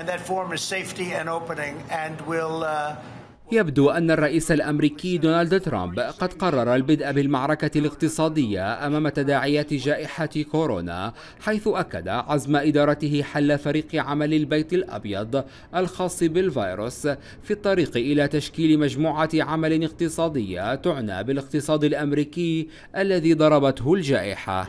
Uh, يبدو أن الرئيس الأمريكي دونالد ترامب قد قرر البدء بالمعركة الاقتصادية أمام تداعيات جائحة كورونا حيث أكد عزم إدارته حل فريق عمل البيت الأبيض الخاص بالفيروس في الطريق إلى تشكيل مجموعة عمل اقتصادية تعنى بالاقتصاد الأمريكي الذي ضربته الجائحة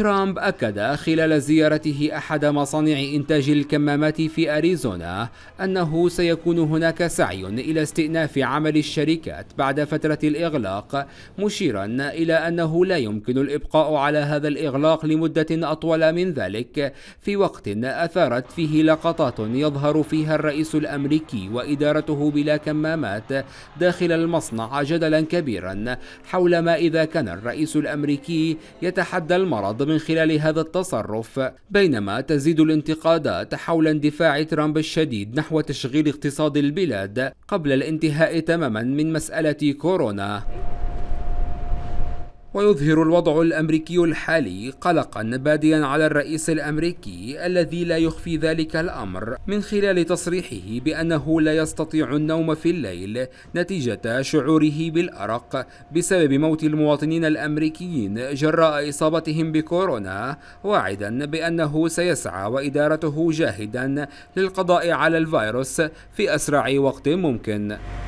ترامب أكد خلال زيارته أحد مصانع إنتاج الكمامات في أريزونا أنه سيكون هناك سعي إلى استئناف عمل الشركات بعد فترة الإغلاق مشيرا إلى أنه لا يمكن الإبقاء على هذا الإغلاق لمدة أطول من ذلك في وقت أثارت فيه لقطات يظهر فيها الرئيس الأمريكي وإدارته بلا كمامات داخل المصنع جدلا كبيرا حول ما إذا كان الرئيس الأمريكي يتحدى المرض من خلال هذا التصرف بينما تزيد الانتقادات حول اندفاع ترامب الشديد نحو تشغيل اقتصاد البلاد قبل الانتهاء تماما من مسألة كورونا ويظهر الوضع الأمريكي الحالي قلقا باديا على الرئيس الأمريكي الذي لا يخفي ذلك الأمر من خلال تصريحه بأنه لا يستطيع النوم في الليل نتيجة شعوره بالأرق بسبب موت المواطنين الأمريكيين جراء إصابتهم بكورونا واعدا بأنه سيسعى وإدارته جاهدا للقضاء على الفيروس في أسرع وقت ممكن